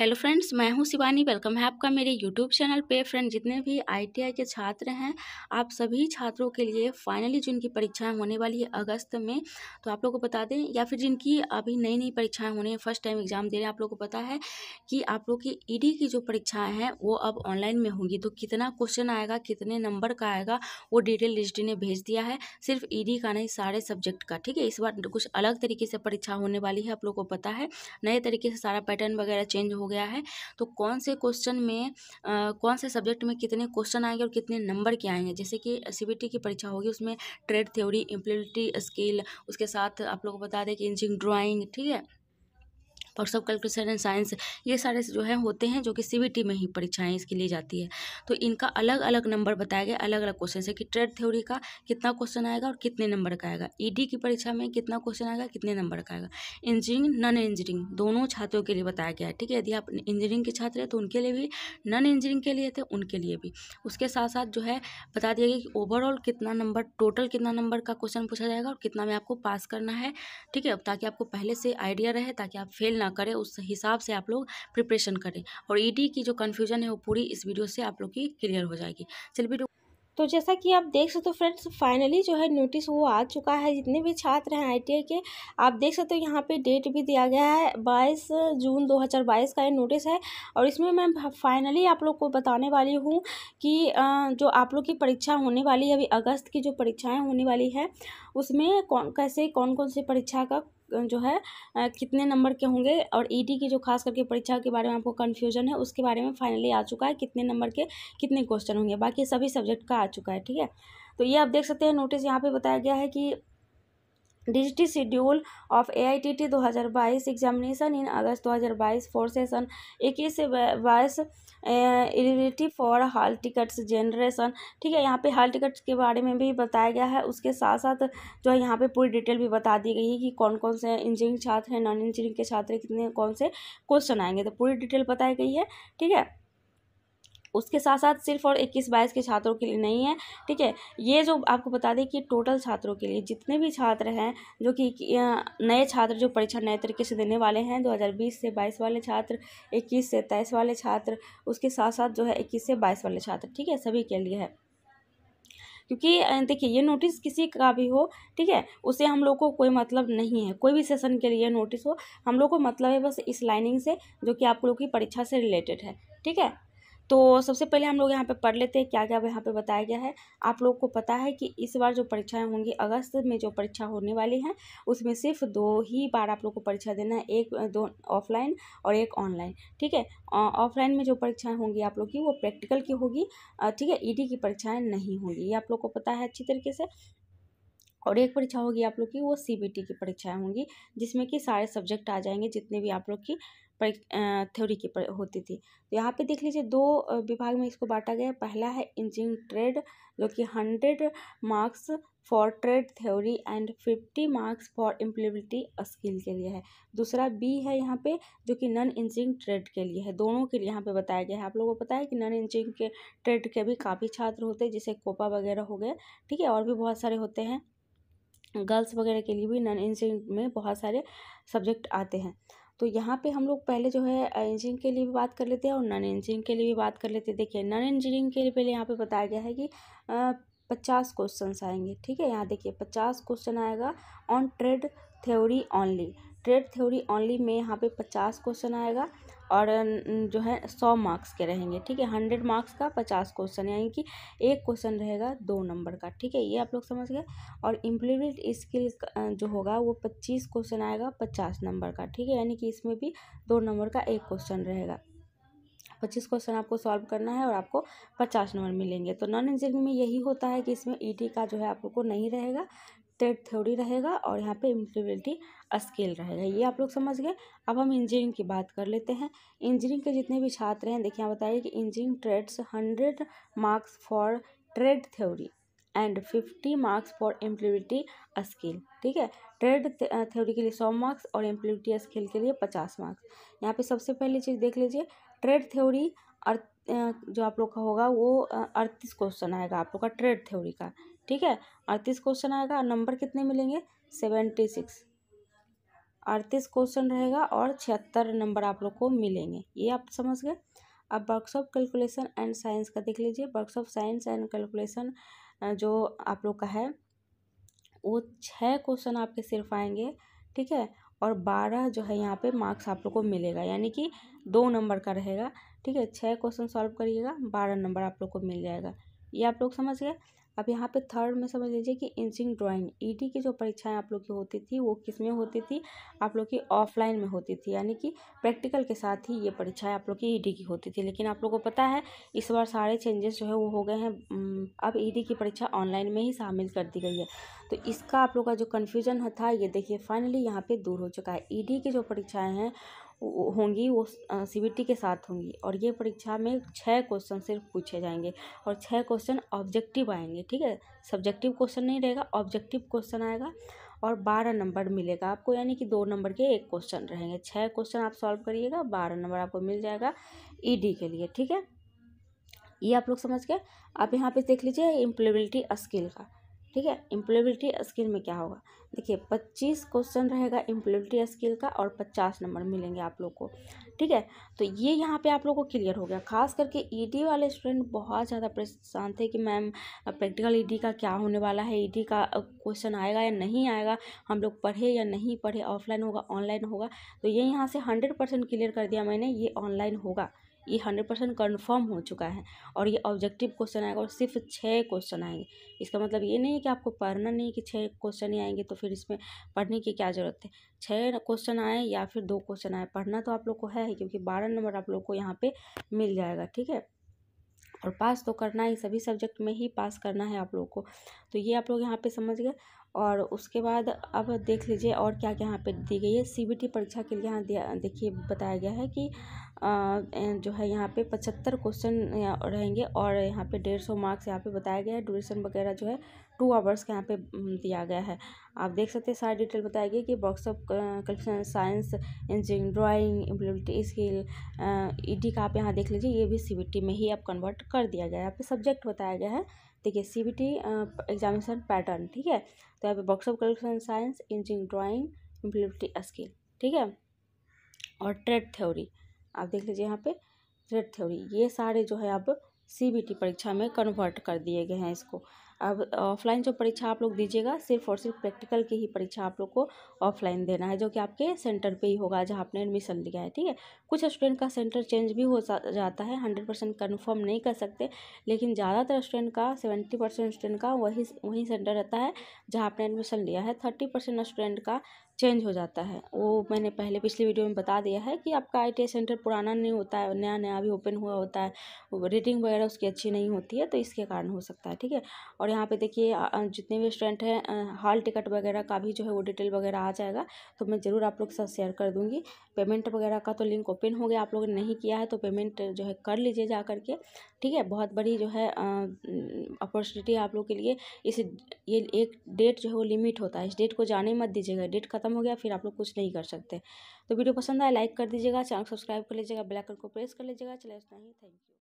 hello friends मैं हूं Shivani welcome है आपका मेरे यूट्यूब चैनल पे फ्रेंड जितने भी आईटीआई के छात्र हैं आप सभी छात्रों के लिए फाइनली जिनकी परीक्षाएं होने वाली है अगस्त में तो आप लोगों को बता दें या फिर जिनकी अभी नई नई परीक्षाएं होने हैं फर्स्ट टाइम एग्ज़ाम दे रहे हैं आप लोग को पता है कि आप लोग की ई की जो परीक्षाएँ हैं वो अब ऑनलाइन में होंगी तो कितना क्वेश्चन आएगा कितने नंबर का आएगा वो डिटेल लिस्ट ने भेज दिया है सिर्फ ई का नहीं सारे सब्जेक्ट का ठीक है इस बार कुछ अलग तरीके से परीक्षा होने वाली है आप लोग को पता है नए तरीके से सारा पैटर्न वगैरह चेंज होगा गया है तो कौन से क्वेश्चन में आ, कौन से सब्जेक्ट में कितने क्वेश्चन आएंगे और कितने नंबर के आएंगे जैसे कि सी की परीक्षा होगी उसमें ट्रेड थ्योरी इम्प्लीमेंटी स्किल उसके साथ आप लोग को बता दें कि इंजिंग ड्राइंग ठीक है और सब कैलकुलेशन एंड साइंस ये सारे जो है होते हैं जो कि सी में ही परीक्षाएँ इसकी ली जाती है तो इनका अलग अलग नंबर बताया गया अलग अलग क्वेश्चन है कि ट्रेड थ्योरी का कितना क्वेश्चन आएगा और कितने नंबर का आएगा ईडी e की परीक्षा में कितना क्वेश्चन आएगा कितने नंबर का आएगा इंजीनियरिंग नॉन इंजीनियरिंग दोनों छात्रों के लिए बताया गया है ठीक है यदि आप इंजीनियरिंग के छात्र हैं तो उनके लिए भी नॉन इंजीनियरिंग के लिए थे उनके लिए भी उसके साथ साथ जो है बता दिया गया कि ओवरऑल कितना नंबर टोटल कितना नंबर का क्वेश्चन पूछा जाएगा और कितना में आपको पास करना है ठीक है ताकि आपको पहले से आइडिया रहे ताकि आप फेल ना करें उस हिसाब से आप लोग प्रिपरेशन करें और ईडी e की जो कन्फ्यूजन है वो पूरी इस वीडियो से आप लोग की क्लियर हो जाएगी चल वीडियो तो जैसा कि आप देख सकते हो फ्रेंड्स फाइनली जो है नोटिस वो आ चुका है जितने भी छात्र हैं आईटीआई के आप देख सकते हो यहाँ पे डेट भी दिया गया है 22 जून 2022 का ये नोटिस है और इसमें मैं फाइनली आप लोग को बताने वाली हूँ कि जो आप लोग की परीक्षा होने वाली है अभी अगस्त की जो परीक्षाएँ होने वाली है उसमें कौन कैसे कौन कौन सी परीक्षा का जो है कितने नंबर के होंगे और ईडी e की जो खास करके परीक्षा के बारे में आपको कन्फ्यूजन है उसके बारे में फाइनली आ चुका है कितने नंबर के कितने क्वेश्चन होंगे बाकी सभी सब्जेक्ट का आ चुका है ठीक है तो ये आप देख सकते हैं नोटिस यहाँ पे बताया गया है कि DGT schedule of A I T T दो हज़ार बाईस एग्जामिनेशन इन अगस्त दो हज़ार बाईस फोर सेशन इक्कीस से बाईस eligibility for hall tickets generation ठीक है यहाँ पे हॉल टिकट्स के बारे में भी बताया गया है उसके साथ साथ जो है यहाँ पे पूरी डिटेल भी बता दी गई है कि कौन कौन से इंजीनियरिंग छात्र हैं नॉन इंजीनियरिंग के छात्र कितने कौन से क्वेश्चन आएंगे तो पूरी डिटेल बताई गई है ठीक है उसके साथ साथ सिर्फ और इक्कीस बाईस के छात्रों के लिए नहीं है ठीक है ये जो आपको बता दें कि टोटल छात्रों के लिए जितने भी छात्र हैं जो कि नए छात्र जो परीक्षा नए तरीके से देने वाले हैं 2020 से 22 वाले छात्र 21 से 23 वाले छात्र उसके साथ साथ जो है 21 से 22 वाले छात्र ठीक है सभी के लिए है क्योंकि देखिए ये नोटिस किसी का भी हो ठीक है उसे हम लोग को कोई मतलब नहीं है कोई भी सेशन के लिए नोटिस हो हम लोग को मतलब है बस इस लाइनिंग से जो कि आप लोग की परीक्षा से रिलेटेड है ठीक है तो सबसे पहले हम लोग यहाँ पे पढ़ लेते हैं क्या क्या यहाँ पे बताया गया है आप लोग को पता है कि इस बार जो परीक्षाएं होंगी अगस्त में जो परीक्षा होने वाली हैं उसमें सिर्फ दो ही बार आप लोग को परीक्षा देना है एक दो ऑफलाइन और एक ऑनलाइन ठीक है ऑफलाइन में जो परीक्षाएं होंगी आप लोग की वो प्रैक्टिकल की होगी ठीक है ईडी की परीक्षाएँ नहीं होंगी ये आप लोग को पता है अच्छी तरीके से और एक परीक्षा होगी आप लोग की वो सी बी टी की परीक्षाएँ होंगी जिसमें कि सारे सब्जेक्ट आ जाएंगे जितने भी आप लोग की थ्योरी की होती थी तो यहाँ पे देख लीजिए दो विभाग में इसको बांटा गया पहला है इंजीनियरिंग ट्रेड जो कि hundred marks for trade theory and fifty marks for employability skill के लिए है दूसरा बी है यहाँ पे जो कि नॉन इंजीनियरिंग ट्रेड के लिए है दोनों के लिए यहाँ पे बताया गया है आप लोगों को पता है कि नॉन इंजीनियरिंग के ट्रेड के भी काफ़ी छात्र होते हैं जैसे कोपा वगैरह हो गए ठीक है और भी बहुत सारे होते हैं गर्ल्स वगैरह के लिए भी नॉन इंजीनियरिंग में बहुत सारे सब्जेक्ट आते हैं तो यहाँ पे हम लोग पहले जो है इंजीनियरिंग के लिए भी बात कर लेते हैं और नॉन इंजीनियरिंग के लिए भी बात कर लेते हैं देखिए नॉन इंजीनियरिंग के लिए पहले यहाँ पे बताया गया है कि पचास क्वेश्चन आएंगे ठीक है यहाँ देखिए पचास क्वेश्चन आएगा on trade theory only trade theory only में यहाँ पे पचास क्वेश्चन आएगा और जो है सौ मार्क्स के रहेंगे ठीक है हंड्रेड मार्क्स का पचास क्वेश्चन यानी कि एक क्वेश्चन रहेगा दो नंबर का ठीक है ये आप लोग समझ गए और इम्प्लीमेंट स्किल जो होगा वो पच्चीस क्वेश्चन आएगा पचास नंबर का ठीक है यानी कि इसमें भी दो नंबर का एक क्वेश्चन रहेगा पच्चीस क्वेश्चन आपको सॉल्व करना है और आपको पचास नंबर मिलेंगे तो नॉन इंजीनियरिंग में यही होता है कि इसमें ईटी e का जो है आप लोग को नहीं रहेगा टेट थ्योरी रहेगा और यहाँ पे इम्प्लीबिलिटी स्केल रहेगा ये आप लोग समझ गए अब हम इंजीनियरिंग की बात कर लेते हैं इंजीनियरिंग के जितने भी छात्र हैं देखिए यहाँ बताइए कि engineering trades hundred marks for trade theory and fifty marks for employability skill ठीक है ट्रेड थ्योरी के लिए सौ मार्क्स और एम्प्लिटी स्केल के लिए पचास मार्क्स यहाँ पे सबसे पहली चीज़ देख लीजिए ट्रेड थ्योरी जो आप लोग का होगा वो अड़तीस क्वेश्चन आएगा आप लोग का ट्रेड थ्योरी का ठीक है अड़तीस क्वेश्चन आएगा नंबर कितने मिलेंगे सेवेंटी सिक्स अड़तीस क्वेश्चन रहेगा और छिहत्तर नंबर आप लोग को मिलेंगे ये आप समझ गए अब वर्कशॉप कैलकुलेशन एंड साइंस का देख लीजिए वर्कशॉप साइंस एंड कैलकुलेशन जो आप लोग का है वो छः क्वेश्चन आपके सिर्फ आएंगे ठीक है और बारह जो है यहाँ पे मार्क्स आप लोग को मिलेगा यानी कि दो नंबर का रहेगा ठीक है छः क्वेश्चन सॉल्व करिएगा बारह नंबर आप लोग को मिल जाएगा ये आप लोग समझ गए अब यहाँ पे थर्ड में समझ लीजिए कि इंचिंग ड्राइंग ईडी की जो परीक्षाएं आप लोग की होती थी वो किस में होती थी आप लोग की ऑफलाइन में होती थी यानी कि प्रैक्टिकल के साथ ही ये परीक्षाएं आप लोग की ईडी e की होती थी लेकिन आप लोगों को पता है इस बार सारे चेंजेस जो है वो हो गए हैं अब ईडी e की परीक्षा ऑनलाइन में ही शामिल कर दी गई है तो इसका आप लोग का जो कन्फ्यूजन था ये देखिए फाइनली यहाँ पर दूर हो चुका है ई e की जो परीक्षाएँ हैं होंगी वो सी बी टी के साथ होंगी और ये परीक्षा में छः क्वेश्चन सिर्फ पूछे जाएंगे और छः क्वेश्चन ऑब्जेक्टिव आएंगे ठीक है सब्जेक्टिव क्वेश्चन नहीं रहेगा ऑब्जेक्टिव क्वेश्चन आएगा और बारह नंबर मिलेगा आपको यानी कि दो नंबर के एक क्वेश्चन रहेंगे छः क्वेश्चन आप सॉल्व करिएगा बारह नंबर आपको मिल जाएगा ई e डी के लिए ठीक है ये आप लोग समझ गए आप यहाँ पे देख लीजिए इम्प्लेबिलिटी स्किल का ठीक है इम्प्लेबिलिटी स्किल में क्या होगा देखिए पच्चीस क्वेश्चन रहेगा इम्प्लेबिलिटी स्किल का और पचास नंबर मिलेंगे आप लोग को ठीक है तो ये यहाँ पे आप लोग को क्लियर हो गया खास करके ईडी e वाले स्टूडेंट बहुत ज़्यादा परेशान थे कि मैम प्रैक्टिकल ईडी e का क्या होने वाला है ईडी e का क्वेश्चन आएगा या नहीं आएगा हम लोग पढ़े या नहीं पढ़े ऑफलाइन होगा ऑनलाइन होगा तो ये यहाँ से हंड्रेड परसेंट क्लियर कर दिया मैंने ये ऑनलाइन होगा ये हंड्रेड परसेंट कन्फर्म हो चुका है और ये ऑब्जेक्टिव क्वेश्चन आएगा और सिर्फ छः क्वेश्चन आएंगे इसका मतलब ये नहीं है कि आपको पढ़ना नहीं कि छः क्वेश्चन ही आएंगे तो फिर इसमें पढ़ने की क्या ज़रूरत है छः क्वेश्चन आए या फिर दो क्वेश्चन आए पढ़ना तो आप लोग को है ही क्योंकि बारह नंबर आप लोग को यहाँ पर मिल जाएगा ठीक है और पास तो करना ही सभी सब्जेक्ट में ही पास करना है आप लोग को तो ये आप लोग यहाँ पे समझ गए और उसके बाद अब देख लीजिए और क्या क्या यहाँ पे दी गई है सीबीटी परीक्षा के लिए यहाँ देखिए बताया गया है कि जो है यहाँ पे पचहत्तर क्वेश्चन रहेंगे और यहाँ पे डेढ़ सौ मार्क्स यहाँ पे बताया गया है ड्यूरेशन वगैरह जो है टू आवर्स का यहाँ पे दिया गया है आप देख सकते हैं सारी डिटेल बताया गया कि workshop calculation science engineering drawing employability skill ई का आप यहाँ देख लीजिए ये भी सी में ही आप कन्वर्ट कर दिया गया है यहाँ पे सब्जेक्ट बताया गया है देखिए C B T examination pattern ठीक है तो यहाँ पे box of collection science engineering drawing employability skill ठीक है और ट्रेड थ्योरी आप देख लीजिए यहाँ पे ट्रेड थ्योरी ये सारे जो है अब सी बी टी परीक्षा में कन्वर्ट कर दिए गए हैं इसको अब ऑफलाइन जो परीक्षा आप लोग दीजिएगा सिर्फ और सिर्फ प्रैक्टिकल की ही परीक्षा आप लोग को ऑफलाइन देना है जो कि आपके सेंटर पे ही होगा जहाँ आपने एडमिशन लिया है ठीक है कुछ स्टूडेंट का सेंटर चेंज भी हो जाता है हंड्रेड परसेंट कन्फर्म नहीं कर सकते लेकिन ज़्यादातर स्टूडेंट का सेवेंटी परसेंट स्टूडेंट का वही वही सेंटर रहता है जहाँ आपने एडमिशन लिया है थर्टी परसेंट स्टूडेंट का चेंज हो जाता है वो मैंने पहले पिछली वीडियो में बता दिया है कि आपका आई सेंटर पुराना नहीं होता है नया नया अभी ओपन हुआ होता है रेटिंग वगैरह उसकी अच्छी नहीं होती है तो इसके कारण हो सकता है ठीक है और यहाँ पे देखिए जितने भी स्टूडेंट हैं हॉल टिकट वगैरह का भी जो है वो डिटेल वगैरह आ जाएगा तो मैं ज़रूर आप लोग के साथ शेयर कर दूँगी पेमेंट वगैरह का तो लिंक ओपन हो गया आप लोगों ने नहीं किया है तो पेमेंट जो है कर लीजिए जा करके ठीक है बहुत बड़ी जो है अपॉर्चुनिटी आप लोग के लिए इस ये एक डेट जो है वो लिमिट होता है इस डेट को जाने मत दीजिएगा डेट खत्म ख़त्म हो गया फिर आप लोग कुछ नहीं कर सकते तो वीडियो पसंद आए लाइक कर दीजिएगा चैनल सब्सक्राइब कर लीजिएगा बेलाइकन को प्रेस कर लीजिएगा चले ही थैंक यू